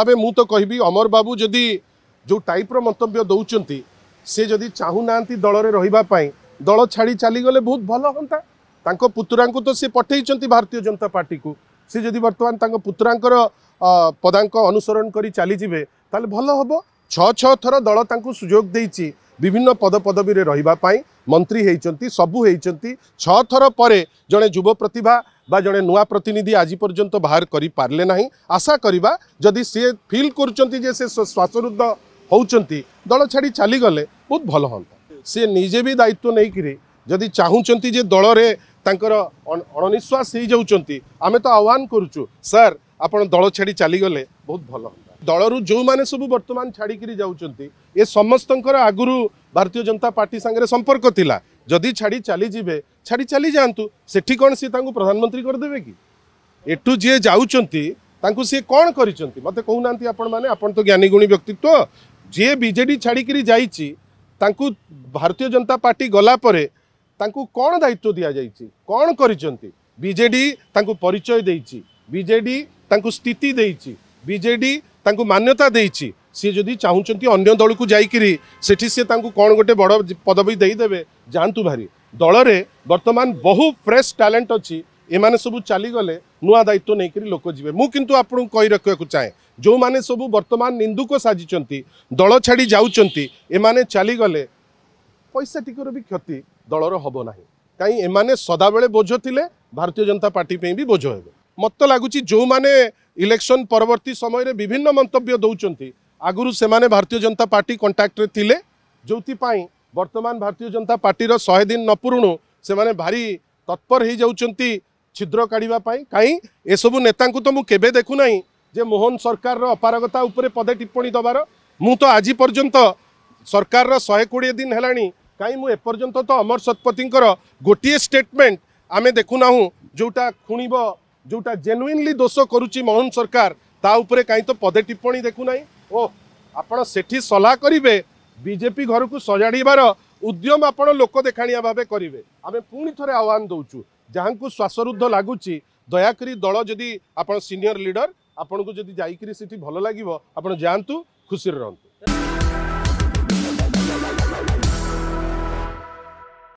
ଭାବେ ମୁଁ ତ କହିବି ଅମର ବାବୁ ଯଦି ଯେଉଁ ଟାଇପ୍ର ମନ୍ତବ୍ୟ ଦେଉଛନ୍ତି ସେ ଯଦି ଚାହୁଁନାହାନ୍ତି ଦଳରେ ରହିବା ପାଇଁ ଦଳ ଛାଡ଼ି ଚାଲିଗଲେ ବହୁତ ଭଲ ହୁଅନ୍ତା ତାଙ୍କ ପୁତୁରାଙ୍କୁ ତ ସେ ପଠେଇଛନ୍ତି ଭାରତୀୟ ଜନତା ପାର୍ଟିକୁ ସେ ଯଦି ବର୍ତ୍ତମାନ ତାଙ୍କ ପୁତୁରାଙ୍କର ପଦାଙ୍କ ଅନୁସରଣ କରି ଚାଲିଯିବେ ତାହେଲେ ଭଲ ହେବ ଛଅ ଛଅ ଥର ଦଳ ତାଙ୍କୁ ସୁଯୋଗ ଦେଇଛି ବିଭିନ୍ନ ପଦପଦବୀରେ ରହିବା ପାଇଁ ମନ୍ତ୍ରୀ ହେଇଛନ୍ତି ସବୁ ହେଇଛନ୍ତି ଛଅ ଥର ପରେ ଜଣେ ଯୁବ ପ୍ରତିଭା বা জনে নূয়া প্রতিনিধি আজ পর্যন্ত বাহার করে পারলে না আশা করা যদি সি ফিল করছেন যে সে শ্বাসরুদ্ধ হচ্ছেন দল ছাড়ি চালগলে বহুত ভাল হত সি নিজে বি দায়িত্ব নেইকি যদি চাহুমান যে দলরে তাঁর অণনিশ্বাস হয়ে যাচ্ছেন আমি তো আহ্বান করছু স্যার আপনার দল ছাড়ি চালগলে বহুত ভাল হত দলর যে সবু বর্তমান ছাড়িকি যাচ্ছেন এ সমস্ত আগর ଭାରତୀୟ ଜନତା ପାର୍ଟି ସାଙ୍ଗରେ ସମ୍ପର୍କ ଥିଲା ଯଦି ଛାଡ଼ି ଚାଲିଯିବେ ଛାଡ଼ି ଚାଲିଯାଆନ୍ତୁ ସେଠି କ'ଣ ସିଏ ତାଙ୍କୁ ପ୍ରଧାନମନ୍ତ୍ରୀ କରିଦେବେ କି ଏଠୁ ଯିଏ ଯାଉଛନ୍ତି ତାଙ୍କୁ ସିଏ କ'ଣ କରିଛନ୍ତି ମୋତେ କହୁନାହାନ୍ତି ଆପଣମାନେ ଆପଣ ତ ଜ୍ଞାନୀଗୁଣୀ ବ୍ୟକ୍ତିତ୍ୱ ଯିଏ ବିଜେଡ଼ି ଛାଡ଼ିକିରି ଯାଇଛି ତାଙ୍କୁ ଭାରତୀୟ ଜନତା ପାର୍ଟି ଗଲା ପରେ ତାଙ୍କୁ କ'ଣ ଦାୟିତ୍ୱ ଦିଆଯାଇଛି କ'ଣ କରିଛନ୍ତି ବିଜେଡ଼ି ତାଙ୍କୁ ପରିଚୟ ଦେଇଛି ବିଜେଡ଼ି ତାଙ୍କୁ ସ୍ଥିତି ଦେଇଛି ବିଜେଡ଼ି ତାଙ୍କୁ ମାନ୍ୟତା ଦେଇଛି সি যদি চাহুচ্ছেন অন্য দলকু যাইকি সেটি সে তা কোণ গোটে বড় পদবী দিয়েদেবে যাঁতু ভারি দলরে বর্তমান বহু ফ্রেশ ট্যালেট অছি এমানে সবু চালিগলে নূয়া দায়িত্ব নিয়ে লোক যাবে মু কিন্তু আপনার কই রাখা চাহে যে সবু বর্তমান নিন্দুক সাজিছেন দল ছাড়ি যাচ্ছেন এমানে চালিগলে পয়সা টিকর বি ক্ষতি দলর হব না কাই এমানে সদাবেলে বোঝ লে ভারতীয় জনতা পার্টি বি বোঝ হবে মতো লাগুচি যে ইলেকশন পরবর্তী সময়ের বিভিন্ন মন্তব্য দৌঁচ ଆଗରୁ ସେମାନେ ଭାରତୀୟ ଜନତା ପାର୍ଟି କଣ୍ଟାକ୍ଟରେ ଥିଲେ ଯେଉଁଥିପାଇଁ ବର୍ତ୍ତମାନ ଭାରତୀୟ ଜନତା ପାର୍ଟିର ଶହେ ଦିନ ନ ପୁରୁଣୁ ସେମାନେ ଭାରି ତତ୍ପର ହୋଇଯାଉଛନ୍ତି ଛିଦ୍ର କାଢ଼ିବା ପାଇଁ କାହିଁ ଏସବୁ ନେତାଙ୍କୁ ତ ମୁଁ କେବେ ଦେଖୁନାହିଁ ଯେ ମୋହନ ସରକାରର ଅପାରଗତା ଉପରେ ପଦେ ଟିପ୍ପଣୀ ଦେବାର ମୁଁ ତ ଆଜି ପର୍ଯ୍ୟନ୍ତ ସରକାରର ଶହେ କୋଡ଼ିଏ ଦିନ ହେଲାଣି କାହିଁ ମୁଁ ଏପର୍ଯ୍ୟନ୍ତ ତ ଅମର ଶତପଥୀଙ୍କର ଗୋଟିଏ ଷ୍ଟେଟମେଣ୍ଟ ଆମେ ଦେଖୁନାହୁଁ ଯେଉଁଟା ଖୁଣିବ ଯେଉଁଟା ଜେନୁଇନଲି ଦୋଷ କରୁଛି ମୋହନ ସରକାର ତା ଉପରେ କାହିଁ ତ ପଦେ ଟିପ୍ପଣୀ ଦେଖୁନାହିଁ ଓ ଆପଣ ସେଠି ସଲାହ କରିବେ ବିଜେପି ଘରକୁ ସଜାଡ଼ିବାର ଉଦ୍ୟମ ଆପଣ ଲୋକ ଦେଖାଣିଆ ଭାବେ କରିବେ ଆମେ ପୁଣି ଥରେ ଆହ୍ୱାନ ଦେଉଛୁ ଯାହାଙ୍କୁ ଶ୍ୱାସରୁଦ୍ଧ ଲାଗୁଛି ଦୟାକରି ଦଳ ଯଦି ଆପଣ ସିନିୟର ଲିଡର ଆପଣଙ୍କୁ ଯଦି ଯାଇକରି ସେଠି ଭଲ ଲାଗିବ ଆପଣ ଯାଆନ୍ତୁ ଖୁସିରେ ରହନ୍ତୁ